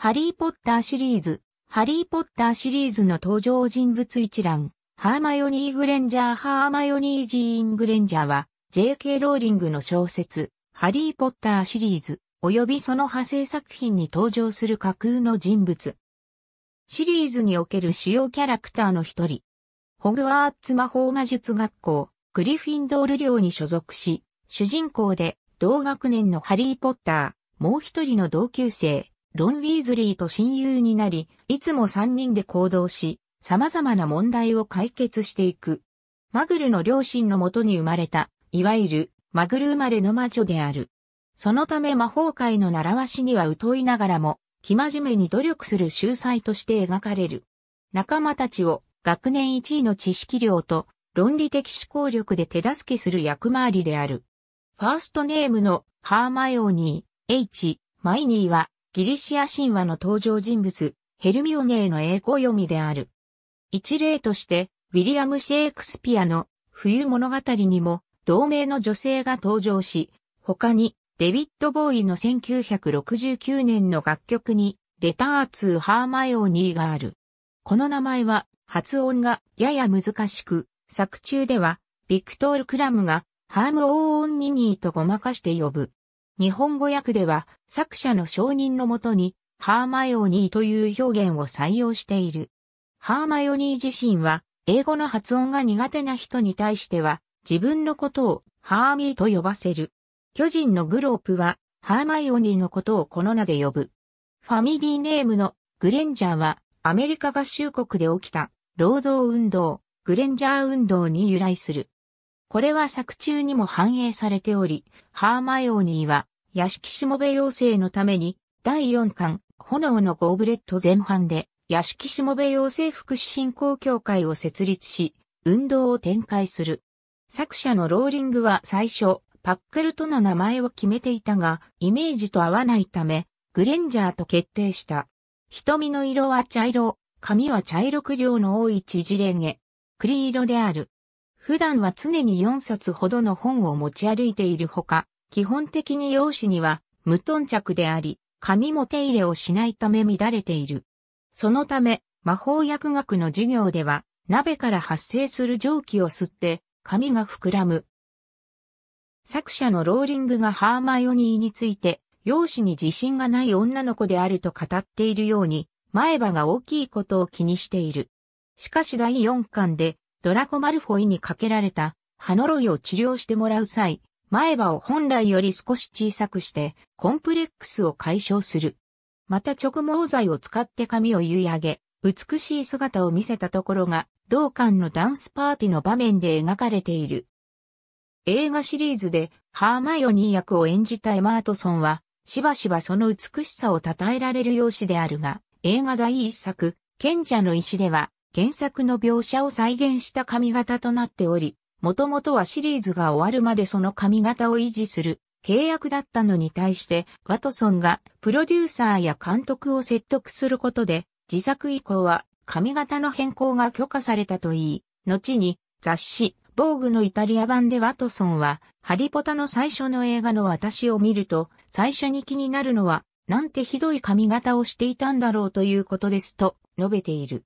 ハリーポッターシリーズ、ハリーポッターシリーズの登場人物一覧、ハーマヨニー・グレンジャー、ハーマヨニー・ジーン・グレンジャーは、J.K. ローリングの小説、ハリーポッターシリーズ、及びその派生作品に登場する架空の人物。シリーズにおける主要キャラクターの一人。ホグワーツ魔法魔術学校、グリフィンドール寮に所属し、主人公で同学年のハリー・ポッター、もう一人の同級生、ロン・ウィーズリーと親友になり、いつも3人で行動し、様々な問題を解決していく。マグルの両親のもとに生まれた、いわゆる、マグル生まれの魔女である。そのため魔法界の習わしには疎いながらも、生真面目に努力する秀才として描かれる。仲間たちを学年1位の知識量と論理的思考力で手助けする役回りである。ファーストネームのハーマイオニー、H、マイニーはギリシア神話の登場人物、ヘルミオネへの英語読みである。一例として、ウィリアム・シェイクスピアの冬物語にも同名の女性が登場し、他にデビッド・ボーイの1969年の楽曲にレターツー・ハーマイオニーがある。この名前は発音がやや難しく、作中ではビクトール・クラムがハーム・オー・オン・ニニーとごまかして呼ぶ。日本語訳では作者の承認のもとにハーマイオニーという表現を採用している。ハーマイオニー自身は英語の発音が苦手な人に対しては自分のことをハーミーと呼ばせる。巨人のグロープはハーマイオニーのことをこの名で呼ぶ。ファミリーネームのグレンジャーはアメリカ合衆国で起きた労働運動、グレンジャー運動に由来する。これは作中にも反映されており、ハーマイオニーは、屋敷しもべ妖精のために、第4巻、炎のゴーブレット前半で、屋敷しもべ妖精福祉振興協会を設立し、運動を展開する。作者のローリングは最初、パッケルとの名前を決めていたが、イメージと合わないため、グレンジャーと決定した。瞳の色は茶色、髪は茶色く量の多い縮れ毛、栗色である。普段は常に4冊ほどの本を持ち歩いているほか、基本的に用紙には無頓着であり、紙も手入れをしないため乱れている。そのため、魔法薬学の授業では、鍋から発生する蒸気を吸って、紙が膨らむ。作者のローリングがハーマイオニーについて、容姿に自信がない女の子であると語っているように、前歯が大きいことを気にしている。しかし第4巻で、ドラコ・マルフォイにかけられた歯呪いを治療してもらう際、前歯を本来より少し小さくして、コンプレックスを解消する。また直毛剤を使って髪を結い上げ、美しい姿を見せたところが、同館のダンスパーティーの場面で描かれている。映画シリーズでハーマイオニー役を演じたエマートソンは、しばしばその美しさを称えられる容姿であるが、映画第一作、賢者の石では、原作の描写を再現した髪型となっており、もともとはシリーズが終わるまでその髪型を維持する契約だったのに対して、ワトソンがプロデューサーや監督を説得することで、自作以降は髪型の変更が許可されたといい、後に雑誌、防具のイタリア版でワトソンは、ハリポタの最初の映画の私を見ると、最初に気になるのは、なんてひどい髪型をしていたんだろうということですと述べている。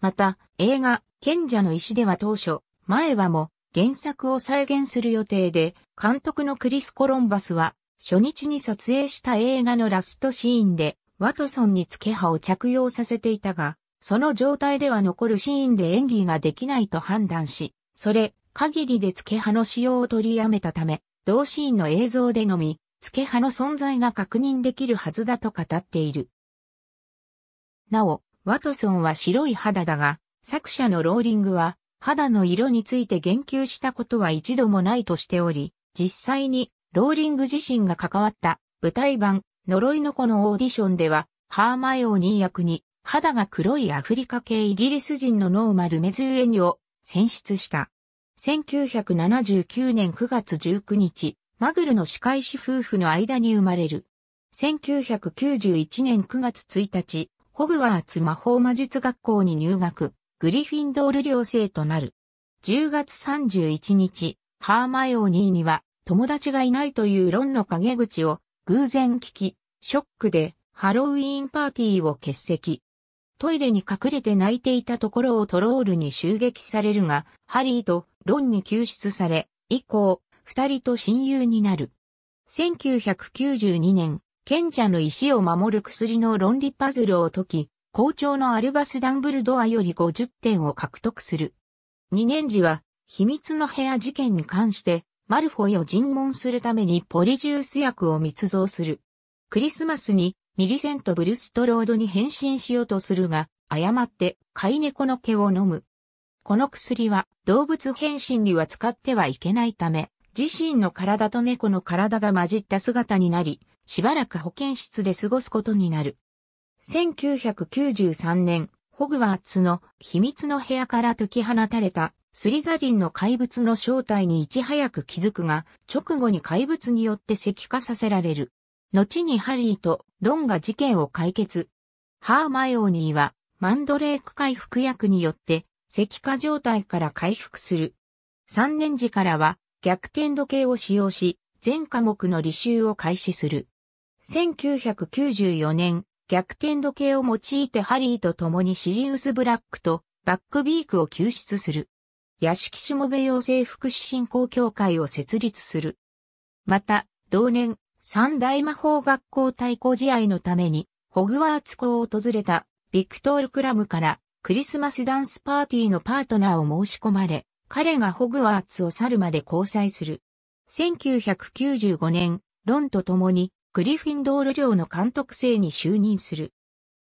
また、映画、賢者の石では当初、前はも原作を再現する予定で、監督のクリス・コロンバスは、初日に撮影した映画のラストシーンで、ワトソンに付け刃を着用させていたが、その状態では残るシーンで演技ができないと判断し、それ、限りで付け刃の使用を取りやめたため、同シーンの映像でのみ、付け刃の存在が確認できるはずだと語っている。なお、ワトソンは白い肌だが、作者のローリングは、肌の色について言及したことは一度もないとしており、実際に、ローリング自身が関わった舞台版、呪いの子のオーディションでは、ハーマイオニー役に、肌が黒いアフリカ系イギリス人のノーマル・メズウエニを選出した。1979年9月19日、マグルの歯科医師夫婦の間に生まれる。1991年9月1日、ホグワーツ魔法魔術学校に入学、グリフィンドール寮生となる。10月31日、ハーマイオニーには友達がいないという論の陰口を偶然聞き、ショックでハロウィーンパーティーを欠席。トイレに隠れて泣いていたところをトロールに襲撃されるが、ハリーとロンに救出され、以降、二人と親友になる。1992年、賢者の石を守る薬の論理パズルを解き、校長のアルバス・ダンブルドアより50点を獲得する。2年時は、秘密の部屋事件に関して、マルフォイを尋問するためにポリジュース薬を密造する。クリスマスにミリセント・ブルストロードに変身しようとするが、誤って飼い猫の毛を飲む。この薬は動物変身には使ってはいけないため、自身の体と猫の体が混じった姿になり、しばらく保健室で過ごすことになる。1993年、ホグワーツの秘密の部屋から解き放たれたスリザリンの怪物の正体にいち早く気づくが、直後に怪物によって石化させられる。後にハリーとロンが事件を解決。ハーマイオニーはマンドレーク回復薬によって石化状態から回復する。3年時からは逆転時計を使用し、全科目の履修を開始する。1994年、逆転時計を用いてハリーと共にシリウス・ブラックとバックビークを救出する。屋敷しもべ養成福祉振興協会を設立する。また、同年、三大魔法学校対抗試合のために、ホグワーツ校を訪れたビクトール・クラムからクリスマスダンスパーティーのパートナーを申し込まれ、彼がホグワーツを去るまで交際する。1995年、ロンと共にグリフィンドール寮の監督生に就任する。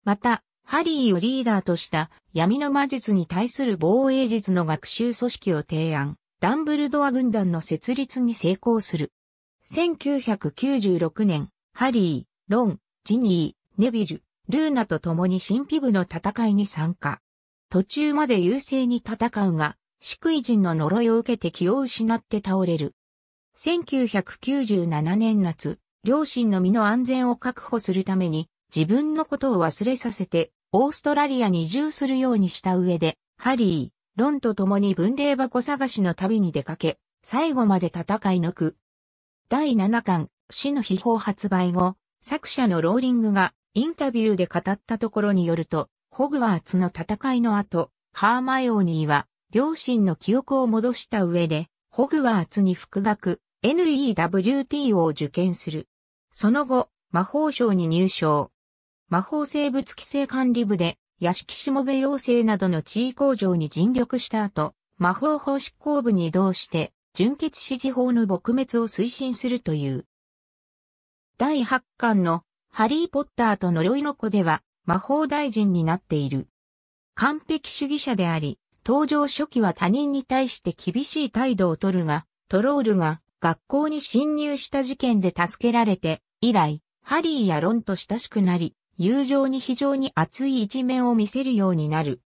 また、ハリーをリーダーとした闇の魔術に対する防衛術の学習組織を提案、ダンブルドア軍団の設立に成功する。1996年、ハリー、ロン、ジニー、ネビル、ルーナと共に神秘部の戦いに参加。途中まで優勢に戦うが、宿位人の呪いを受けて気を失って倒れる。1997年夏、両親の身の安全を確保するために、自分のことを忘れさせて、オーストラリアに移住するようにした上で、ハリー、ロンと共に分霊箱探しの旅に出かけ、最後まで戦い抜く。第7巻、死の秘宝発売後、作者のローリングがインタビューで語ったところによると、ホグワーツの戦いの後、ハーマイオニーは、両親の記憶を戻した上で、ホグワーツに復学、NEWT を受験する。その後、魔法省に入省。魔法生物規制管理部で、屋敷しもべ養成などの地位向上に尽力した後、魔法法執行部に移動して、純血指示法の撲滅を推進するという。第8巻のハリー・ポッターと呪いの子では魔法大臣になっている。完璧主義者であり、登場初期は他人に対して厳しい態度をとるが、トロールが学校に侵入した事件で助けられて、以来、ハリーやロンと親しくなり、友情に非常に熱い一面を見せるようになる。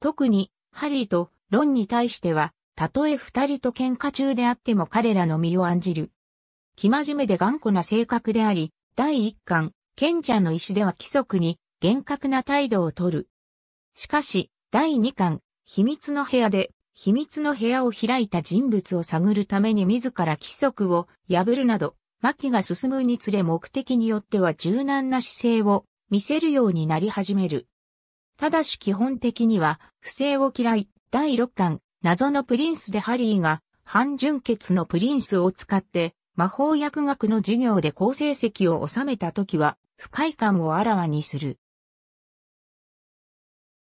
特に、ハリーとロンに対しては、たとえ二人と喧嘩中であっても彼らの身を案じる。生真面目で頑固な性格であり、第一巻、賢者の石では規則に厳格な態度をとる。しかし、第二巻、秘密の部屋で秘密の部屋を開いた人物を探るために自ら規則を破るなど、牧が進むにつれ目的によっては柔軟な姿勢を見せるようになり始める。ただし基本的には、不正を嫌い、第6巻、謎のプリンスでハリーが、半純血のプリンスを使って、魔法薬学の授業で好成績を収めた時は、不快感をあらわにする。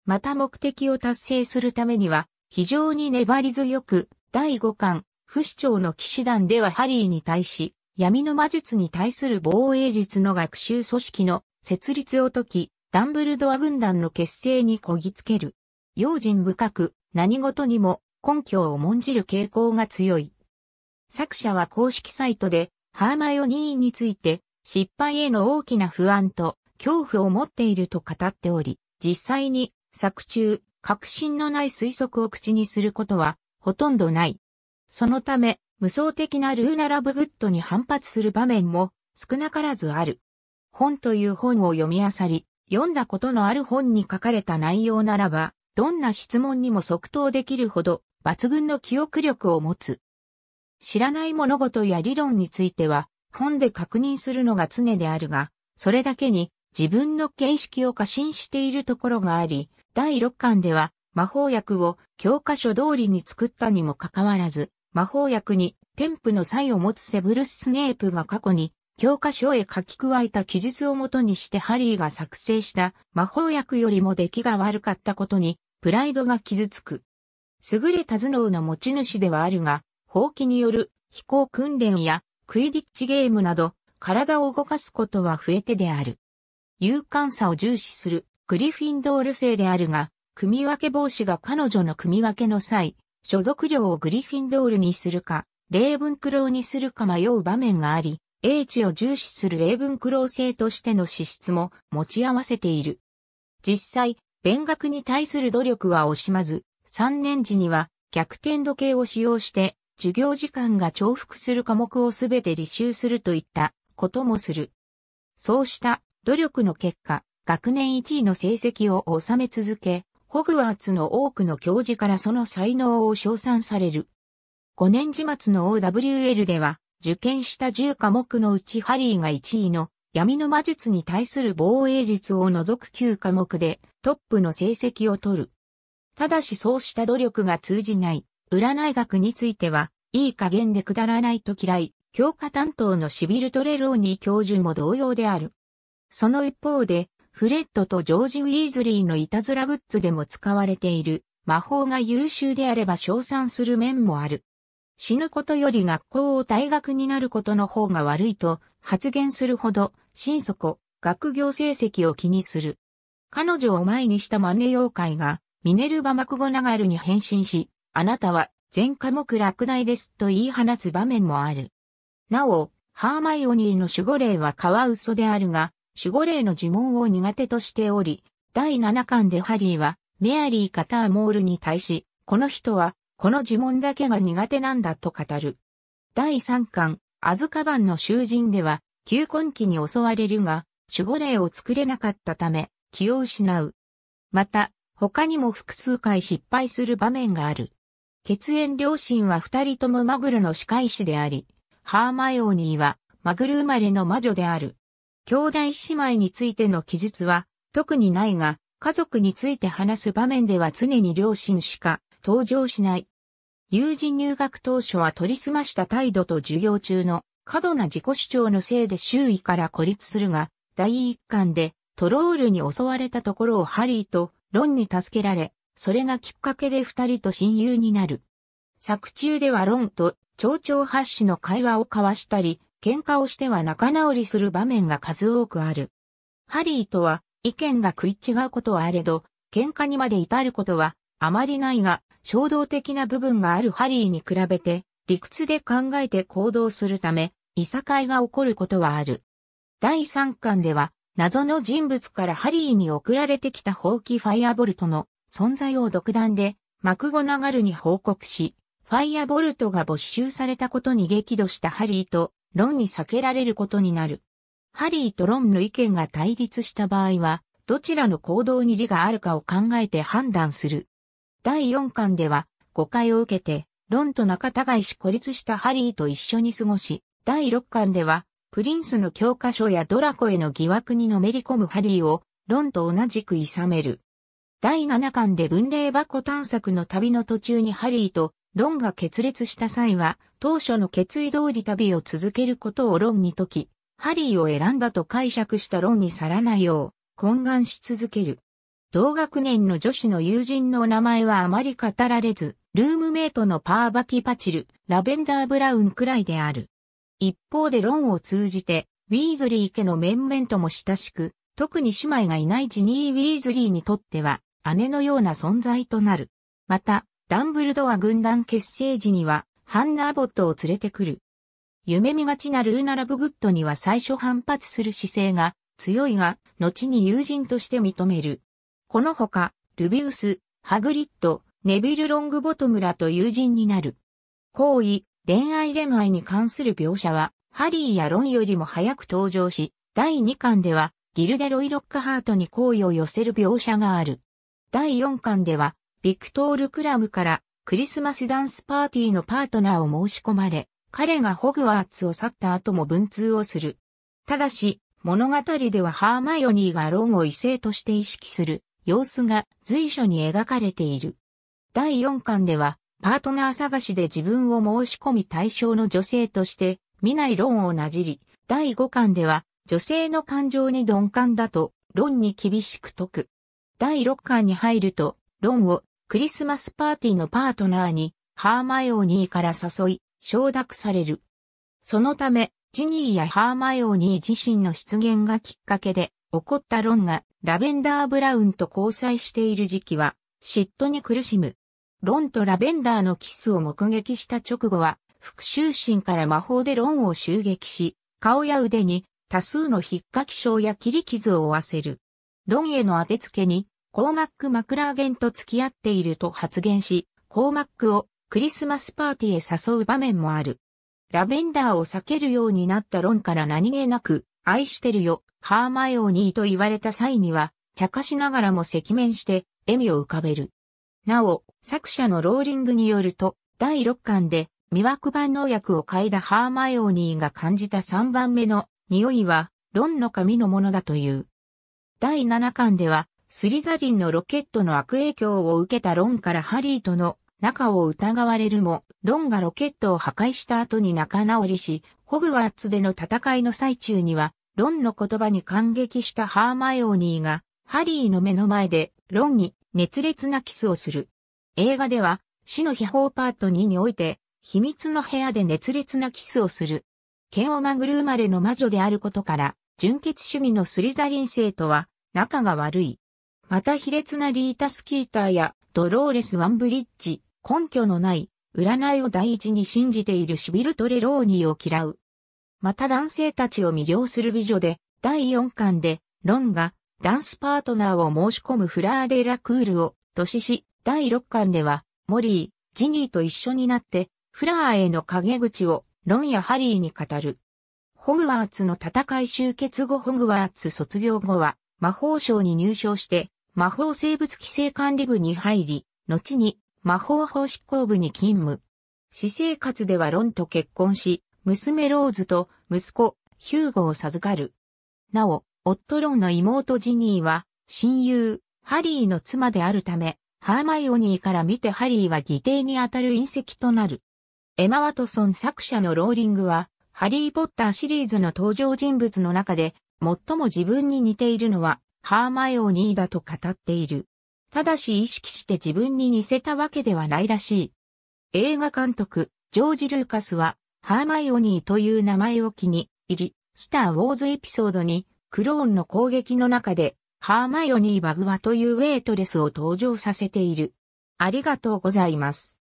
また目的を達成するためには、非常に粘り強く、第5巻、不死鳥の騎士団ではハリーに対し、闇の魔術に対する防衛術の学習組織の設立を解き、ダンブルドア軍団の結成にこぎつける。用心深く、何事にも根拠を重んじる傾向が強い。作者は公式サイトで、ハーマヨニーについて、失敗への大きな不安と恐怖を持っていると語っており、実際に作中、確信のない推測を口にすることはほとんどない。そのため、無双的なルーナ・ラブグッドに反発する場面も少なからずある。本という本を読み漁り、読んだことのある本に書かれた内容ならば、どんな質問にも即答できるほど抜群の記憶力を持つ。知らない物事や理論については、本で確認するのが常であるが、それだけに自分の形式を過信しているところがあり、第6巻では、魔法薬を教科書通りに作ったにもかかわらず、魔法薬に添付の才を持つセブルス・スネープが過去に教科書へ書き加えた記述をもとにしてハリーが作成した魔法薬よりも出来が悪かったことにプライドが傷つく。優れた頭脳の持ち主ではあるが、放棄による飛行訓練やクイディッチゲームなど体を動かすことは増えてである。勇敢さを重視するグリフィンドール生であるが、組分け帽子が彼女の組分けの際、所属量をグリフィンドールにするか、レーブンクローにするか迷う場面があり、英知を重視するレーブンクロー制としての資質も持ち合わせている。実際、勉学に対する努力は惜しまず、3年時には逆転時計を使用して、授業時間が重複する科目をすべて履修するといったこともする。そうした努力の結果、学年1位の成績を収め続け、ホグワーツの多くの教授からその才能を称賛される。5年次末の OWL では、受験した10科目のうちハリーが1位の闇の魔術に対する防衛術を除く9科目でトップの成績を取る。ただしそうした努力が通じない、占い学については、いい加減でくだらないと嫌い、教科担当のシビル・トレローニー教授も同様である。その一方で、フレッドとジョージ・ウィーズリーのいたずらグッズでも使われている魔法が優秀であれば称賛する面もある。死ぬことより学校を退学になることの方が悪いと発言するほど心底学業成績を気にする。彼女を前にしたマネ妖怪がミネルバ・マクゴナガルに変身し、あなたは全科目落第ですと言い放つ場面もある。なお、ハーマイオニーの守護霊はカワウソであるが、守護霊の呪文を苦手としており、第7巻でハリーは、メアリー・カターモールに対し、この人は、この呪文だけが苦手なんだと語る。第3巻、アズカバンの囚人では、旧婚期に襲われるが、守護霊を作れなかったため、気を失う。また、他にも複数回失敗する場面がある。血縁両親は二人ともマグルの司会師であり、ハーマイオニーはマグル生まれの魔女である。兄弟姉妹についての記述は特にないが、家族について話す場面では常に両親しか登場しない。友人入学当初は取り澄ました態度と授業中の過度な自己主張のせいで周囲から孤立するが、第一巻でトロールに襲われたところをハリーとロンに助けられ、それがきっかけで二人と親友になる。作中ではロンと蝶々発氏の会話を交わしたり、喧嘩をしては仲直りする場面が数多くある。ハリーとは意見が食い違うことはあれど、喧嘩にまで至ることはあまりないが、衝動的な部分があるハリーに比べて、理屈で考えて行動するため、いさかいが起こることはある。第3巻では、謎の人物からハリーに送られてきた放棄ファイアボルトの存在を独断で、マクゴナガルに報告し、ファイアボルトが没収されたことに激怒したハリーと論に避けられることになる。ハリーとロンの意見が対立した場合は、どちらの行動に利があるかを考えて判断する。第4巻では、誤解を受けて、ロンと仲違いし孤立したハリーと一緒に過ごし、第6巻では、プリンスの教科書やドラコへの疑惑にのめり込むハリーを、ロンと同じく諌める。第7巻で文霊箱探索の旅の途中にハリーと論が決裂した際は、当初の決意通り旅を続けることを論に解き、ハリーを選んだと解釈した論に去らないよう、懇願し続ける。同学年の女子の友人の名前はあまり語られず、ルームメイトのパーバキパチル、ラベンダーブラウンくらいである。一方で論を通じて、ウィーズリー家の面々とも親しく、特に姉妹がいないジニー・ウィーズリーにとっては、姉のような存在となる。また、ダンブルドア軍団結成時には、ハンナ・ーボットを連れてくる。夢見がちなルーナ・ラブグッドには最初反発する姿勢が強いが、後に友人として認める。このほか、ルビウス、ハグリッド、ネビル・ロングボトムらと友人になる。行為、恋愛恋愛に関する描写は、ハリーやロンよりも早く登場し、第2巻では、ギルデロイ・ロックハートに好意を寄せる描写がある。第4巻では、ビクトール・クラムからクリスマスダンスパーティーのパートナーを申し込まれ、彼がホグワーツを去った後も文通をする。ただし、物語ではハーマイオニーがロンを異性として意識する様子が随所に描かれている。第4巻では、パートナー探しで自分を申し込み対象の女性として、見ないロンをなじり、第5巻では、女性の感情に鈍感だと、ロンに厳しく説く。第6巻に入ると、ロンをクリスマスパーティーのパートナーに、ハーマイオニーから誘い、承諾される。そのため、ジニーやハーマイオニー自身の出現がきっかけで、起こったロンが、ラベンダー・ブラウンと交際している時期は、嫉妬に苦しむ。ロンとラベンダーのキスを目撃した直後は、復讐心から魔法でロンを襲撃し、顔や腕に多数の引っかき傷や切り傷を負わせる。ロンへの当てつけにコーマック・マクラーゲンと付き合っていると発言し、コーマックをクリスマスパーティーへ誘う場面もある。ラベンダーを避けるようになったロンから何気なく、愛してるよ、ハーマイオニーと言われた際には、茶化しながらも赤面して、笑みを浮かべる。なお、作者のローリングによると、第6巻で、魅惑版農薬を嗅いだハーマイオニーが感じた3番目の匂いは、ロンの髪のものだという。第7巻では、スリザリンのロケットの悪影響を受けたロンからハリーとの仲を疑われるも、ロンがロケットを破壊した後に仲直りし、ホグワーツでの戦いの最中には、ロンの言葉に感激したハーマイオニーが、ハリーの目の前で、ロンに熱烈なキスをする。映画では、死の秘宝パート2において、秘密の部屋で熱烈なキスをする。剣をまぐる生まれの魔女であることから、純血主義のスリザリン生とは、仲が悪い。また卑劣なリータ・スキーターやドローレス・ワンブリッジ、根拠のない占いを第一に信じているシビルトレローニーを嫌う。また男性たちを魅了する美女で、第4巻で、ロンがダンスパートナーを申し込むフラーデラ・クールを年し、第6巻では、モリー、ジニーと一緒になって、フラーへの陰口をロンやハリーに語る。ホグワーツの戦い終結後ホグワーツ卒業後は魔法省に入賞して魔法生物規制管理部に入り、後に魔法法執行部に勤務。私生活ではロンと結婚し、娘ローズと息子ヒューゴを授かる。なお、夫ロンの妹ジニーは親友、ハリーの妻であるため、ハーマイオニーから見てハリーは義弟にあたる隕石となる。エマ・ワトソン作者のローリングは、ハリー・ポッターシリーズの登場人物の中で、最も自分に似ているのは、ハーマイオニーだと語っている。ただし意識して自分に似せたわけではないらしい。映画監督、ジョージ・ルーカスは、ハーマイオニーという名前を気に入り、スター・ウォーズエピソードに、クローンの攻撃の中で、ハーマイオニー・バグワというウェイトレスを登場させている。ありがとうございます。